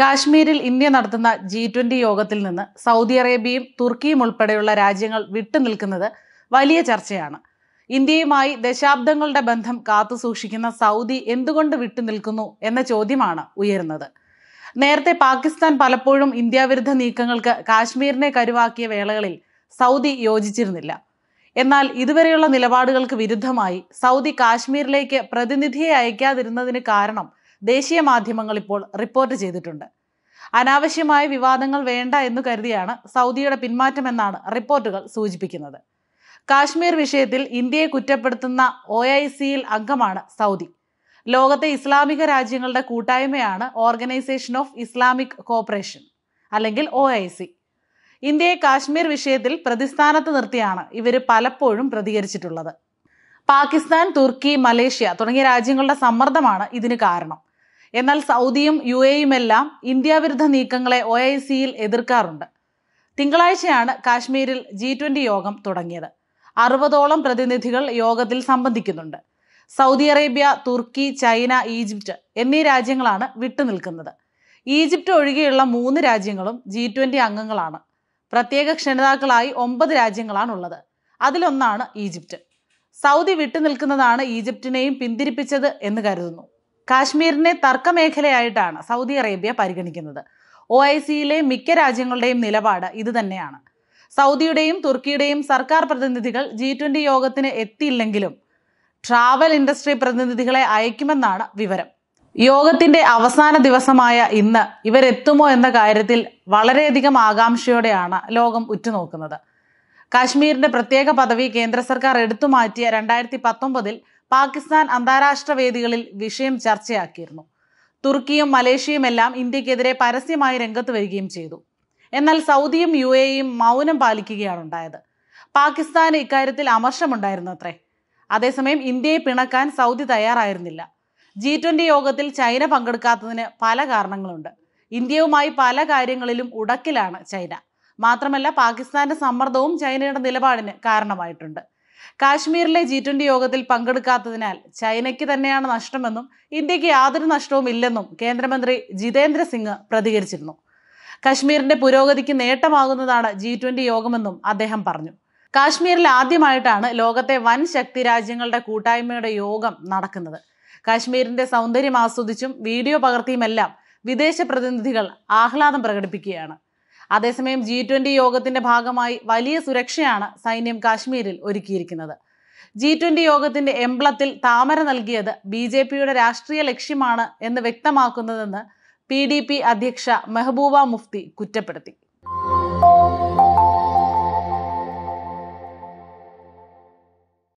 കാശ്മീരിൽ ഇന്ത്യ നടത്തുന്ന G twenty യോഗത്തിൽ നിന്ന് സൗദി അറേബ്യയും തുർക്കിയും ഉൾപ്പെടെയുള്ള രാജ്യങ്ങൾ വിട്ടുനിൽക്കുന്നത് വലിയ ചർച്ചയാണ് ഇന്ത്യയുമായി ദശാബ്ദങ്ങളുടെ ബന്ധം കാത്തുസൂക്ഷിക്കുന്ന സൗദി എന്തുകൊണ്ട് വിട്ടുനിൽക്കുന്നു എന്ന ചോദ്യമാണ് ഉയരുന്നത് നേരത്തെ പാകിസ്ഥാൻ പലപ്പോഴും ഇന്ത്യാവിരുദ്ധ നീക്കങ്ങൾക്ക് കാശ്മീരിനെ കരുവാക്കിയ വേളകളിൽ സൗദി യോജിച്ചിരുന്നില്ല എന്നാൽ ഇതുവരെയുള്ള നിലപാടുകൾക്ക് വിരുദ്ധമായി സൗദി കാശ്മീരിലേക്ക് പ്രതിനിധിയെ അയക്കാതിരുന്നതിന് കാരണം ദേശീയ മാധ്യമങ്ങൾ ഇപ്പോൾ റിപ്പോർട്ട് ചെയ്തിട്ടുണ്ട് അനാവശ്യമായ വിവാദങ്ങൾ വേണ്ട എന്ന് കരുതിയാണ് സൗദിയുടെ പിന്മാറ്റമെന്നാണ് റിപ്പോർട്ടുകൾ സൂചിപ്പിക്കുന്നത് കാശ്മീർ വിഷയത്തിൽ ഇന്ത്യയെ കുറ്റപ്പെടുത്തുന്ന ഒ ഐ സിയിൽ അംഗമാണ് സൗദി ലോകത്തെ ഇസ്ലാമിക രാജ്യങ്ങളുടെ കൂട്ടായ്മയാണ് ഓർഗനൈസേഷൻ ഓഫ് ഇസ്ലാമിക് കോപ്പറേഷൻ അല്ലെങ്കിൽ ഒ ഐ സി ഇന്ത്യയെ കാശ്മീർ വിഷയത്തിൽ പ്രതിസ്ഥാനത്ത് നിർത്തിയാണ് ഇവർ പലപ്പോഴും പ്രതികരിച്ചിട്ടുള്ളത് പാകിസ്ഥാൻ തുർക്കി മലേഷ്യ തുടങ്ങിയ രാജ്യങ്ങളുടെ സമ്മർദ്ദമാണ് ഇതിന് കാരണം എന്നാൽ സൗദിയും യു എയുമെല്ലാം ഇന്ത്യ വിരുദ്ധ നീക്കങ്ങളെ ഒ ഐ സിയിൽ എതിർക്കാറുണ്ട് തിങ്കളാഴ്ചയാണ് കാശ്മീരിൽ ജി ട്വന്റി യോഗം തുടങ്ങിയത് അറുപതോളം പ്രതിനിധികൾ യോഗത്തിൽ സംബന്ധിക്കുന്നുണ്ട് സൗദി അറേബ്യ തുർക്കി ചൈന ഈജിപ്റ്റ് എന്നീ രാജ്യങ്ങളാണ് വിട്ടുനിൽക്കുന്നത് ഈജിപ്റ്റ് ഒഴികെയുള്ള മൂന്ന് രാജ്യങ്ങളും ജി ട്വന്റി അംഗങ്ങളാണ് പ്രത്യേക ക്ഷണിതാക്കളായി ഒമ്പത് രാജ്യങ്ങളാണുള്ളത് അതിലൊന്നാണ് ഈജിപ്റ്റ് സൗദി വിട്ടുനിൽക്കുന്നതാണ് ഈജിപ്റ്റിനെയും പിന്തിരിപ്പിച്ചത് എന്ന് കരുതുന്നു കാശ്മീരിനെ തർക്കമേഖലയായിട്ടാണ് സൗദി അറേബ്യ പരിഗണിക്കുന്നത് ഒ ഐ സിയിലെ മിക്ക രാജ്യങ്ങളുടെയും നിലപാട് ഇതുതന്നെയാണ് സൗദിയുടെയും തുർക്കിയുടെയും സർക്കാർ പ്രതിനിധികൾ ജി ട്വന്റി യോഗത്തിന് എത്തിയില്ലെങ്കിലും ട്രാവൽ ഇൻഡസ്ട്രി പ്രതിനിധികളെ അയക്കുമെന്നാണ് വിവരം യോഗത്തിന്റെ അവസാന ദിവസമായ ഇന്ന് ഇവരെത്തുമോ എന്ന കാര്യത്തിൽ വളരെയധികം ആകാംക്ഷയോടെയാണ് ലോകം ഉറ്റുനോക്കുന്നത് കാശ്മീരിന്റെ പ്രത്യേക പദവി കേന്ദ്ര സർക്കാർ മാറ്റിയ രണ്ടായിരത്തി പത്തൊമ്പതിൽ പാകിസ്ഥാൻ അന്താരാഷ്ട്ര വേദികളിൽ വിഷയം ചർച്ചയാക്കിയിരുന്നു തുർക്കിയും മലേഷ്യയും എല്ലാം ഇന്ത്യക്കെതിരെ പരസ്യമായി രംഗത്ത് വരികയും ചെയ്തു എന്നാൽ സൗദിയും യു എയും മൗനം പാലിക്കുകയാണ് ഉണ്ടായത് പാകിസ്ഥാന് ഇക്കാര്യത്തിൽ അമർഷമുണ്ടായിരുന്നു അത്രേ അതേസമയം ഇന്ത്യയെ പിണക്കാൻ സൗദി തയ്യാറായിരുന്നില്ല ജി ട്വന്റി യോഗത്തിൽ ചൈന പങ്കെടുക്കാത്തതിന് പല കാരണങ്ങളുണ്ട് ഇന്ത്യയുമായി പല കാര്യങ്ങളിലും ഉടക്കിലാണ് ചൈന മാത്രമല്ല പാകിസ്ഥാന്റെ സമ്മർദ്ദവും ചൈനയുടെ നിലപാടിന് കാരണമായിട്ടുണ്ട് കാശ്മീരിലെ ജി ട്വന്റി യോഗത്തിൽ പങ്കെടുക്കാത്തതിനാൽ ചൈനയ്ക്ക് തന്നെയാണ് നഷ്ടമെന്നും ഇന്ത്യക്ക് യാതൊരു നഷ്ടവും ഇല്ലെന്നും കേന്ദ്രമന്ത്രി ജിതേന്ദ്ര സിംഗ് പ്രതികരിച്ചിരുന്നു കശ്മീരിന്റെ പുരോഗതിക്ക് നേട്ടമാകുന്നതാണ് ജി ട്വന്റി യോഗമെന്നും അദ്ദേഹം പറഞ്ഞു കാശ്മീരിൽ ആദ്യമായിട്ടാണ് ലോകത്തെ വൻ ശക്തി രാജ്യങ്ങളുടെ കൂട്ടായ്മയുടെ യോഗം നടക്കുന്നത് കാശ്മീരിന്റെ സൗന്ദര്യം ആസ്വദിച്ചും വീഡിയോ പകർത്തിയുമെല്ലാം വിദേശ പ്രതിനിധികൾ ആഹ്ലാദം പ്രകടിപ്പിക്കുകയാണ് അതേസമയം ജി ട്വന്റി യോഗത്തിന്റെ ഭാഗമായി വലിയ സുരക്ഷയാണ് സൈന്യം കാശ്മീരിൽ ഒരുക്കിയിരിക്കുന്നത് ജി ട്വന്റി യോഗത്തിന്റെ എംബ്ലത്തിൽ താമര നൽകിയത് ബി ജെ പിയുടെ രാഷ്ട്രീയ ലക്ഷ്യമാണ് എന്ന് വ്യക്തമാക്കുന്നതെന്ന് പി ഡി പി അധ്യക്ഷ മെഹബൂബ മുഫ്തി കുറ്റപ്പെടുത്തി